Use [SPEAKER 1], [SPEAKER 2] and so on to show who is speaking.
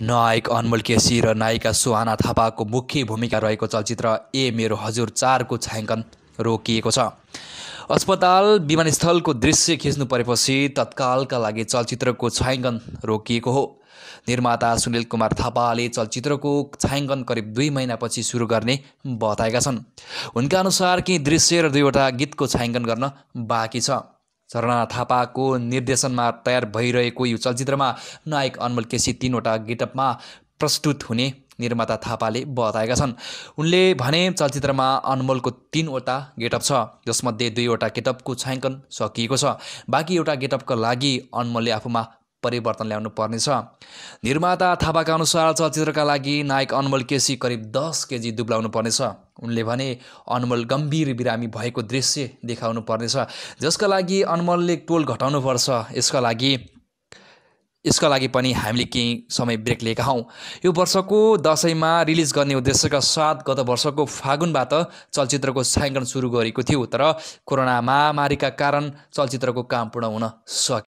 [SPEAKER 1] नायक अनमोल केसी र नायिका सुहाना थापाको मुख्य भूमिका रहेको चलचित्र ए मेरो हजुर चारको छायाङ्कन रोकिएको छ अस्पताल विमानस्थलको दृश्य खिच्नु परेपछि तत्कालका लागि चलचित्रको छायाङ्कन रोकिएको हो निर्माता सुनिल कुमार थापाले चलचित्रको छायाङ्कन करिब दुई महिनापछि सुरु गर्ने बताएका छन् उनका अनुसार केही दृश्य र दुईवटा गीतको छायाङ्कन गर्न बाँकी छ झरना थापाको निर्देशनमा तयार भइरहेको यो चलचित्रमा नायक अनमोल केसी तिनवटा गेटअपमा प्रस्तुत हुने निर्माता थापाले बताएका छन् उनले भने चलचित्रमा अनमोलको तिनवटा गेटअप छ जसमध्ये दुईवटा गेटअपको छायाङ्कन सकिएको छ बाँकी एउटा गेटअपको लागि अनमोलले आफूमा परिवर्तन ल्याउनु पर्नेछ निर्माता थापाका अनुसार चलचित्रका लागि नायक अनमोल केसी करिब दस केजी दुब्लाउनु पर्नेछ उनले भने अनमोल गम्भीर बिरामी भएको दृश्य देखाउनु पर्नेछ जसका लागि अनमोलले टोल घटाउनुपर्छ यसका लागि यसका लागि पनि हामीले केही समय ब्रेक लिएका हौँ यो वर्षको दसैँमा रिलिज गर्ने उद्देश्यका साथ गत वर्षको फागुनबाट चलचित्रको छायाङ्कन सुरु गरेको थियो तर कोरोना महामारीका कारण चलचित्रको काम पूर्ण हुन सकेन